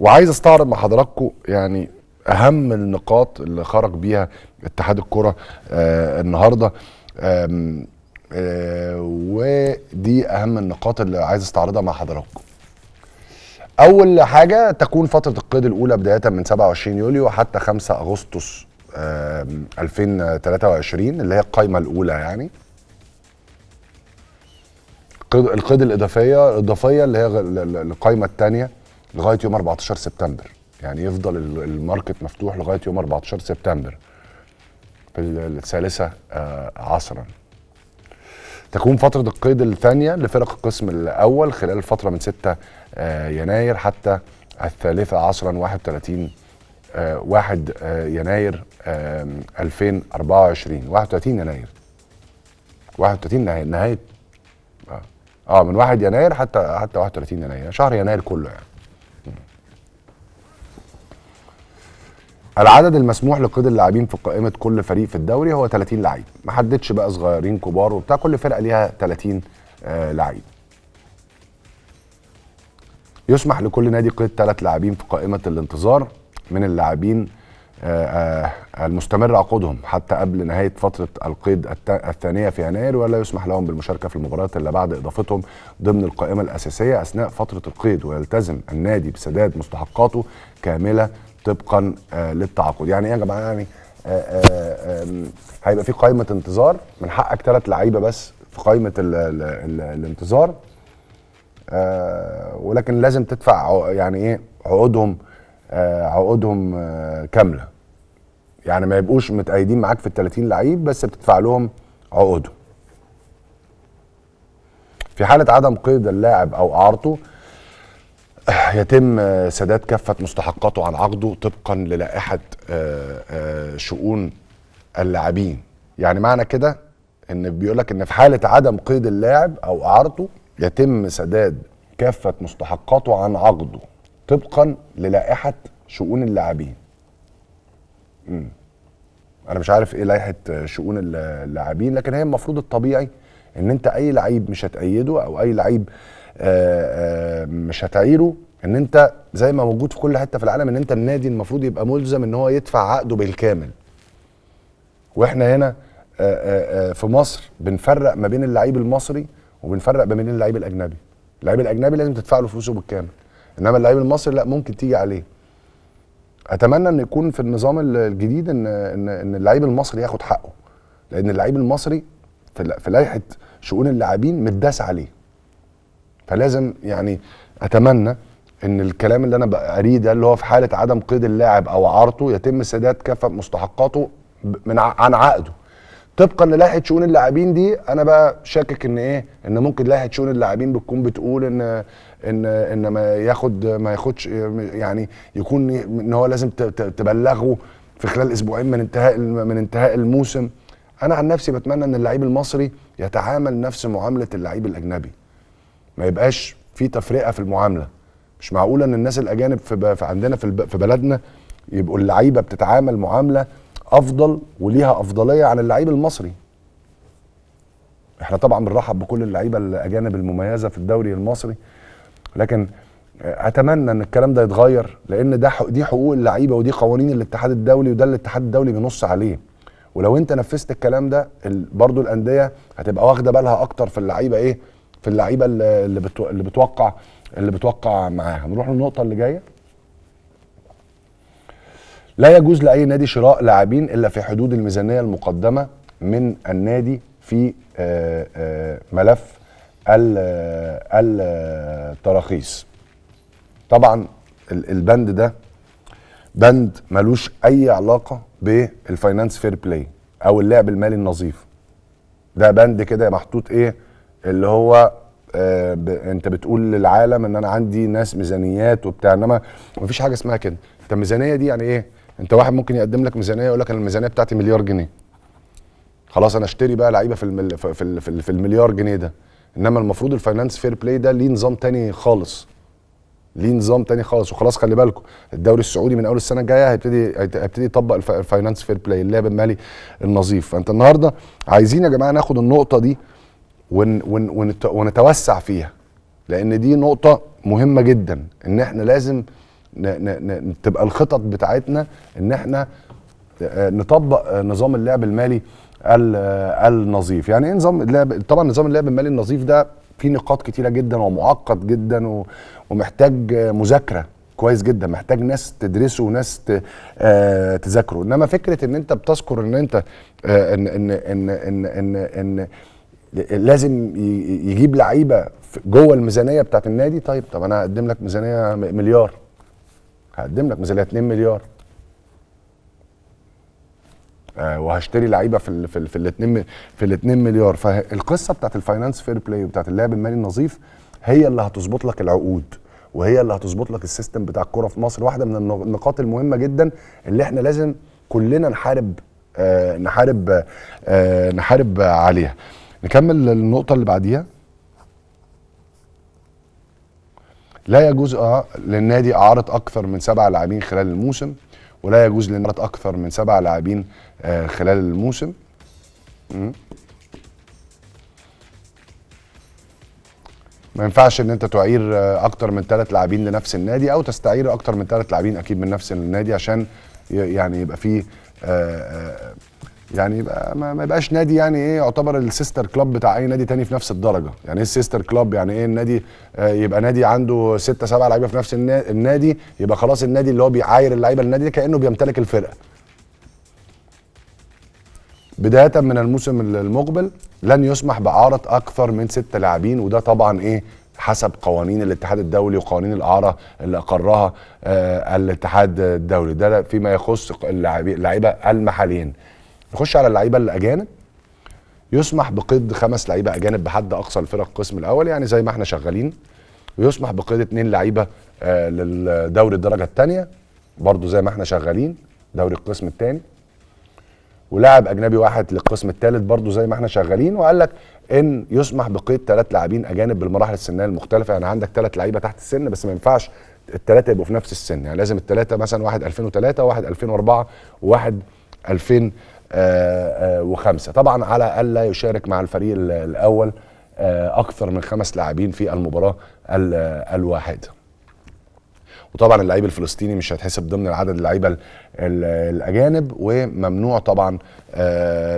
وعايز استعرض مع حضراتكم يعني اهم النقاط اللي خرج بيها اتحاد الكره آه النهارده آه ودي اهم النقاط اللي عايز استعرضها مع حضراتكم اول حاجه تكون فتره القيد الاولى بدايه من 27 يوليو حتى 5 اغسطس 2023 اللي هي القايمه الاولى يعني القيد الاضافيه الاضافيه اللي هي القايمه الثانيه لغايه يوم 14 سبتمبر يعني يفضل الماركت مفتوح لغايه يوم 14 سبتمبر في الثالثه آه، عصرا تكون فترة القيد الثانية لفرق القسم الأول خلال الفترة من 6 آه، يناير حتى الثالثة عصرا 31 1 آه، يناير 2024 31 يناير 31 نهاية نهاية اه من 1 يناير حتى حتى 31 يناير شهر يناير كله يعني العدد المسموح لقيد اللاعبين في قائمه كل فريق في الدوري هو 30 لعيب ما حددش بقى صغيرين كبار وبتاع كل فرقه ليها 30 آه، لعيب يسمح لكل نادي قيد ثلاث لاعبين في قائمه الانتظار من اللاعبين آه، آه، المستمر عقودهم حتى قبل نهايه فتره القيد الثانيه في يناير ولا يسمح لهم بالمشاركه في المباريات الا بعد اضافتهم ضمن القائمه الاساسيه اثناء فتره القيد ويلتزم النادي بسداد مستحقاته كامله طبقا آه، للتعاقد يعني ايه يا جماعه يعني آه، آه، هيبقى في قائمه انتظار من حقك ثلاث لعيبه بس في قائمه الـ الـ الـ الانتظار ولكن لازم تدفع يعني ايه عقودهم عقودهم كامله يعني ما يبقوش متأيدين معاك في ال 30 لعيب بس بتدفع لهم عقودهم في حاله عدم قيد اللاعب او اعارته يتم آه، سداد كافة مستحقاته عن عقده طبقا للائحة آه، آه، شؤون اللاعبين يعني معنى كده ان بيقول لك ان في حالة عدم قيد اللاعب او اعارته يتم سداد كافة مستحقاته عن عقده طبقا للائحة شؤون اللاعبين انا مش عارف ايه لائحة شؤون اللاعبين لكن هي المفروض الطبيعي ان انت اي لعيب مش هتأيده او اي لعيب مش هتعيره ان انت زي ما موجود في كل حته في العالم ان انت النادي المفروض يبقى ملزم ان هو يدفع عقده بالكامل واحنا هنا آآ آه، آآ آه، آه، في مصر بنفرق ما بين اللعيب المصري وبنفرق ما بين اللعيب الاجنبي اللعيب الاجنبي لازم تدفع له فلوسه بالكامل انما اللعيب المصري لا ممكن تيجي عليه اتمنى ان يكون في النظام الجديد ان ان ان اللعيب المصري ياخد حقه لان اللعيب المصري في لائحه شؤون اللاعبين متداس عليه فلازم يعني اتمنى ان الكلام اللي انا بقريه ده اللي هو في حاله عدم قيد اللاعب او عارته يتم سداد كافه مستحقاته من عن عقده طبقا للائحه شؤون اللاعبين دي انا بقى شاكك ان ايه ان ممكن لائحه شؤون اللاعبين بتكون بتقول ان ان ان ما ياخد ما ياخدش يعني يكون ان هو لازم تبلغه في خلال اسبوعين من انتهاء من انتهاء الموسم انا عن نفسي بتمنى ان اللعيب المصري يتعامل نفس معامله اللعيب الاجنبي ما يبقاش في تفرقه في المعامله مش معقوله ان الناس الاجانب في, في عندنا في, في بلدنا يبقوا اللعيبه بتتعامل معامله افضل وليها افضليه عن اللعيب المصري احنا طبعا بنرحب بكل اللعيبه الاجانب المميزه في الدوري المصري لكن اتمنى ان الكلام ده يتغير لان ده دي حقوق اللعيبه ودي قوانين الاتحاد الدولي وده اللي الاتحاد الدولي بينص عليه ولو انت نفذت الكلام ده برضو الانديه هتبقى واخده بالها اكتر في اللعيبه ايه في اللعيبه اللي, بتو... اللي بتوقع اللي بتوقع معاها نروح للنقطه اللي جايه لا يجوز لاي نادي شراء لاعبين الا في حدود الميزانيه المقدمه من النادي في آه، آه، ملف التراخيص آه، طبعا البند ده بند ملوش اي علاقه بالفاينانس فير بلاي او اللعب المالي النظيف ده بند كده محطوط ايه اللي هو آه ب... انت بتقول للعالم ان انا عندي ناس ميزانيات وبتاع انما مفيش حاجه اسمها كده انت الميزانيه دي يعني ايه انت واحد ممكن يقدم لك ميزانيه يقول لك انا الميزانيه بتاعتي مليار جنيه خلاص انا اشتري بقى لعيبه في المل... في في, في, في المليار جنيه ده انما المفروض الفاينانس فير بلاي ده ليه نظام تاني خالص ليه نظام تاني خالص وخلاص خلي بالكم الدوري السعودي من اول السنه الجايه هيبتدي هيبتدي يطبق الفاينانس فير بلاي اللعب المالي النظيف فانت النهارده عايزين يا جماعه ناخد النقطه دي ونتوسع فيها لان دي نقطه مهمه جدا ان احنا لازم تبقى الخطط بتاعتنا ان احنا آه، نطبق آه، نظام اللعب المالي آه، النظيف يعني ايه نظام اللعب طبعا نظام اللعب المالي النظيف ده فيه نقاط كتيره جدا ومعقد جدا ومحتاج مذاكره كويس جدا محتاج ناس تدرسه وناس تذاكره انما فكره ان انت بتذكر ان انت ان ان ان ان ان, إن لازم يجيب لعيبه جوه الميزانيه بتاعت النادي طيب طب انا هقدم لك ميزانيه مليار هقدم لك ميزانيه 2 مليار آه وهشتري لعيبه في الـ في الـ في الاثنين في الاثنين مليار فالقصه بتاعت الفاينانس فير بلاي وبتاعت اللعب المالي النظيف هي اللي هتظبط لك العقود وهي اللي هتظبط لك السيستم بتاع الكوره في مصر واحده من النقاط المهمه جدا اللي احنا لازم كلنا نحارب آه نحارب آه نحارب عليها نكمل النقطه اللي بعديها لا يجوز للنادي اعاره اكثر من سبع لاعبين خلال الموسم ولا يجوز للنادي اكثر من سبع لاعبين آه، خلال الموسم ما ينفعش ان انت تعير آه، اكتر من ثلاث لاعبين لنفس النادي او تستعير اكتر من ثلاث لاعبين اكيد من نفس النادي عشان يعني يبقى فيه آه، يعني يبقى ما يبقاش نادي يعني ايه يعتبر السيستر كلاب بتاع اي نادي تاني في نفس الدرجه يعني ايه السيستر كلاب يعني ايه النادي آه، يبقى نادي عنده ستة سبعة لعيبه في نفس النادي يبقى خلاص النادي اللي هو بيعاير اللعيبه النادي ده كانه بيمتلك الفرقه بدايه من الموسم المقبل لن يسمح باعاره اكثر من ستة لاعبين وده طبعا ايه حسب قوانين الاتحاد الدولي وقوانين الاعاره اللي اقرها آه، الاتحاد الدولي ده فيما يخص اللعيبه المحليين نخش على اللعيبه الاجانب يسمح بقيد خمس لعيبه اجانب بحد اقصى لفرق القسم الاول يعني زي ما احنا شغالين ويسمح بقيد اثنين لعيبه آه، للدوري الدرجه الثانيه برضو زي ما احنا شغالين دوري القسم الثاني ولاعب اجنبي واحد للقسم الثالث برضو زي ما احنا شغالين وقال لك ان يسمح بقيد ثلاث لاعبين اجانب بالمراحل السنيه المختلفه يعني عندك ثلاث لعيبه تحت السن بس ما ينفعش الثلاثه يبقوا في نفس السن يعني لازم الثلاثه مثلا واحد 2003 وواحد 2004 وواحد 2000 آه، آه، وخمسة طبعا على ألا يشارك مع الفريق الأول آه، أكثر من خمس لاعبين في المباراة الواحدة وطبعا اللعيب الفلسطيني مش هيتحسب ضمن العدد اللعيبه الاجانب وممنوع طبعا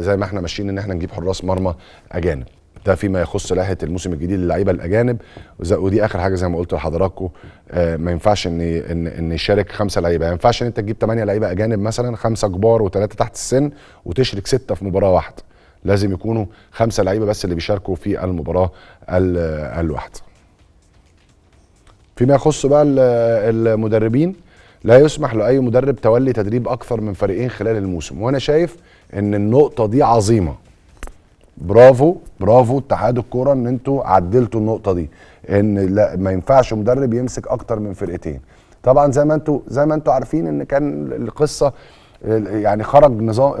زي ما احنا ماشيين ان احنا نجيب حراس مرمى اجانب ده فيما يخص لائحه الموسم الجديد للعيبه الاجانب ودي اخر حاجه زي ما قلت لحضراتكم آه ما ينفعش ان ان ان يشارك خمسه لعيبه ما ينفعش ان انت تجيب ثمانيه لعيبه اجانب مثلا خمسه كبار وثلاثه تحت السن وتشرك سته في مباراه واحده لازم يكونوا خمسه لعيبه بس اللي بيشاركوا في المباراه الواحده فيما يخص بقى المدربين لا يسمح لاي مدرب تولي تدريب اكثر من فريقين خلال الموسم وانا شايف ان النقطه دي عظيمه برافو برافو اتحاد الكوره ان انتوا عدلتوا النقطه دي ان لا ما ينفعش مدرب يمسك اكتر من فرقتين طبعا زي ما انتوا زي ما انتوا عارفين ان كان القصه يعني خرج نظام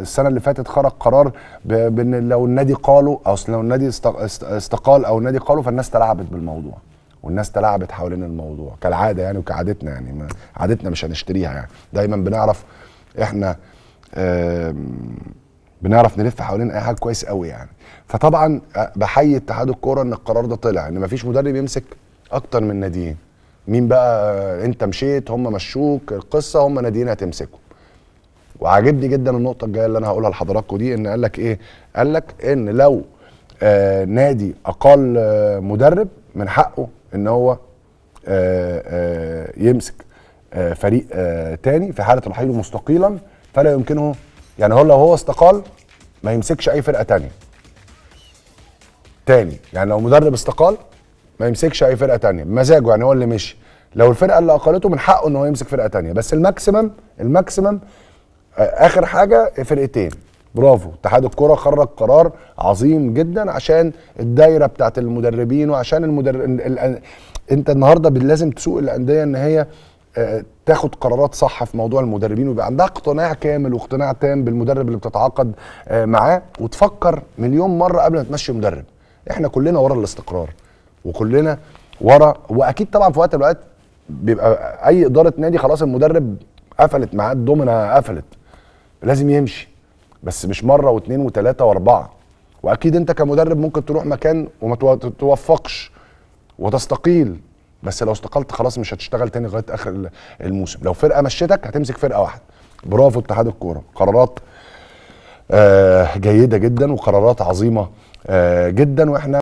السنه اللي فاتت خرج قرار بان لو النادي قالوا او لو النادي استقال او النادي قالوا فالناس تلاعبت بالموضوع والناس تلاعبت حوالين الموضوع كالعاده يعني وكعادتنا يعني عادتنا مش هنشتريها يعني دايما بنعرف احنا بنعرف نلف حوالين اي حاجه كويس قوي يعني فطبعا بحيي اتحاد الكوره ان القرار ده طلع ان مفيش مدرب يمسك اكتر من ناديين مين بقى انت مشيت هم مشوك القصه هم ناديين هتمسكوا وعاجبني جدا النقطه الجايه اللي انا هقولها لحضراتكم دي ان قال لك ايه قال لك ان لو آه نادي اقل آه مدرب من حقه ان هو آه آه يمسك آه فريق آه تاني في حاله رحيله مستقيلا فلا يمكنه يعني هو لو هو استقال ما يمسكش اي فرقه تانية تاني يعني لو مدرب استقال ما يمسكش اي فرقه تانية مزاجه يعني هو اللي مشي لو الفرقه اللي اقالته من حقه ان هو يمسك فرقه تانية بس الماكسيمم الماكسيمم آه، اخر حاجه فرقتين برافو اتحاد الكره خرج قرار عظيم جدا عشان الدايره بتاعت المدربين وعشان المدرب ال... ال... انت النهارده لازم تسوق الانديه ان هي تاخد قرارات صح في موضوع المدربين ويبقى عندها اقتناع كامل واقتناع تام بالمدرب اللي بتتعاقد آه، معاه وتفكر مليون مره قبل ما تمشي مدرب احنا كلنا ورا الاستقرار وكلنا ورا واكيد طبعا في وقت من بيبقى اي اداره نادي خلاص المدرب قفلت معاه الدومنا قفلت لازم يمشي بس مش مره واثنين وثلاثه واربعه واكيد انت كمدرب ممكن تروح مكان وما توفقش وتستقيل بس لو استقلت خلاص مش هتشتغل تاني لغايه اخر الموسم لو فرقه مشيتك هتمسك فرقه واحده برافو اتحاد الكوره قرارات آه جيده جدا وقرارات عظيمه آه جدا واحنا